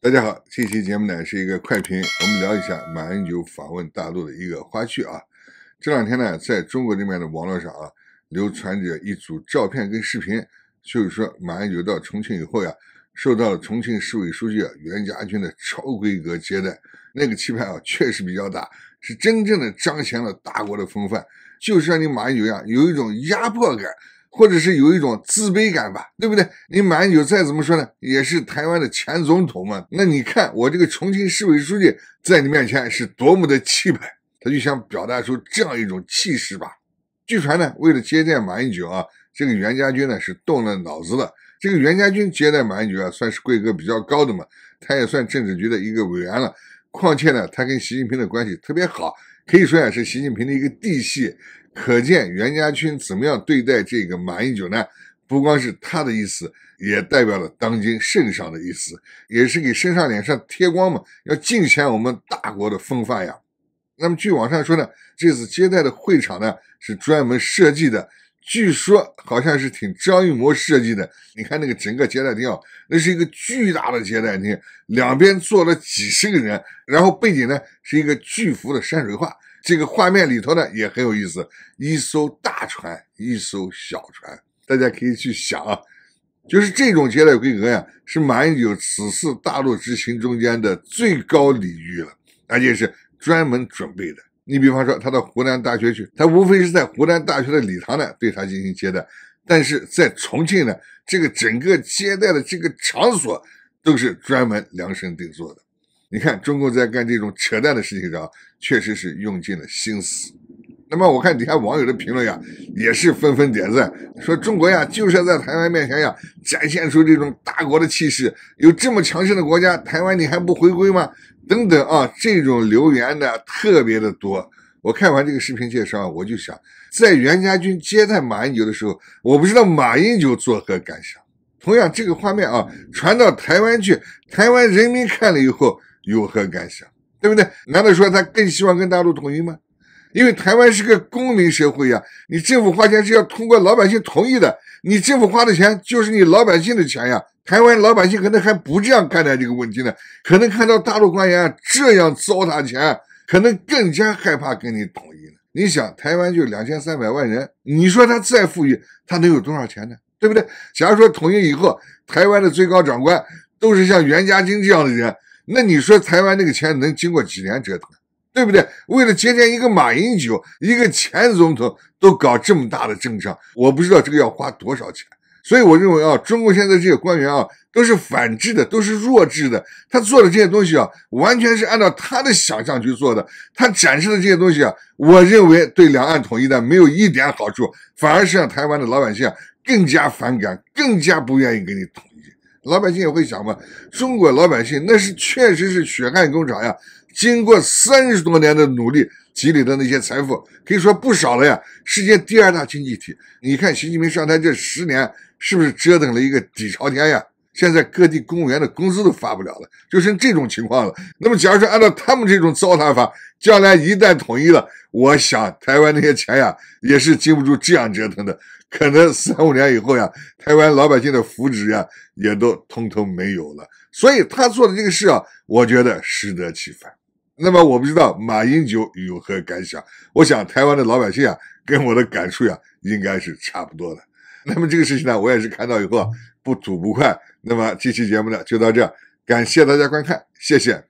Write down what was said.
大家好，这期节目呢是一个快评，我们聊一下马英九访问大陆的一个花絮啊。这两天呢，在中国这边的网络上啊，流传着一组照片跟视频，就是说马英九到重庆以后呀，受到了重庆市委书记袁家军的超规格接待，那个气派啊，确实比较大，是真正的彰显了大国的风范，就像你马英九一样，有一种压迫感。或者是有一种自卑感吧，对不对？你马英九再怎么说呢，也是台湾的前总统嘛。那你看我这个重庆市委书记在你面前是多么的气派，他就想表达出这样一种气势吧。据传呢，为了接见马英九啊，这个袁家军呢是动了脑子的。这个袁家军接待马英九啊，算是规格比较高的嘛。他也算政治局的一个委员了，况且呢，他跟习近平的关系特别好，可以说呀是习近平的一个嫡系。可见袁家军怎么样对待这个马英九呢？不光是他的意思，也代表了当今圣上的意思，也是给圣上脸上贴光嘛，要尽显我们大国的风范呀。那么，据网上说呢，这次接待的会场呢是专门设计的，据说好像是挺张艺谋设计的。你看那个整个接待厅，啊，那是一个巨大的接待厅，两边坐了几十个人，然后背景呢是一个巨幅的山水画。这个画面里头呢也很有意思，一艘大船，一艘小船，大家可以去想啊，就是这种接待规格呀，是马英九此次大陆之行中间的最高礼遇了，而且是专门准备的。你比方说他到湖南大学去，他无非是在湖南大学的礼堂呢对他进行接待，但是在重庆呢，这个整个接待的这个场所都是专门量身定做的。你看，中共在干这种扯淡的事情上，确实是用尽了心思。那么我看底下网友的评论呀，也是纷纷点赞，说中国呀就是要在台湾面前呀展现出这种大国的气势。有这么强盛的国家，台湾你还不回归吗？等等啊，这种留言的特别的多。我看完这个视频介绍，我就想，在袁家军接待马英九的时候，我不知道马英九作何感想。同样，这个画面啊传到台湾去，台湾人民看了以后。有何感想，对不对？难道说他更希望跟大陆统一吗？因为台湾是个公民社会呀，你政府花钱是要通过老百姓同意的，你政府花的钱就是你老百姓的钱呀。台湾老百姓可能还不这样看待这个问题呢，可能看到大陆官员这样糟蹋钱，可能更加害怕跟你统一了。你想，台湾就两千三百万人，你说他再富裕，他能有多少钱呢？对不对？假如说统一以后，台湾的最高长官都是像袁家军这样的人。那你说台湾那个钱能经过几年折腾，对不对？为了接见一个马英九，一个前总统都搞这么大的阵仗，我不知道这个要花多少钱。所以我认为啊，中国现在这些官员啊，都是反制的，都是弱智的。他做的这些东西啊，完全是按照他的想象去做的。他展示的这些东西啊，我认为对两岸统一的没有一点好处，反而是让台湾的老百姓更加反感，更加不愿意给你统。老百姓也会想嘛，中国老百姓那是确实是血汗工厂呀，经过三十多年的努力积累的那些财富，可以说不少了呀。世界第二大经济体，你看习近平上台这十年，是不是折腾了一个底朝天呀？现在各地公务员的工资都发不了了，就剩这种情况了。那么，假如说按照他们这种糟蹋法，将来一旦统一了，我想台湾那些钱呀，也是经不住这样折腾的。可能三五年以后呀，台湾老百姓的福祉呀，也都通通没有了。所以他做的这个事啊，我觉得适得其反。那么我不知道马英九有何感想，我想台湾的老百姓啊，跟我的感触呀，应该是差不多的。那么这个事情呢，我也是看到以后不吐不快。那么这期节目呢，就到这，感谢大家观看，谢谢。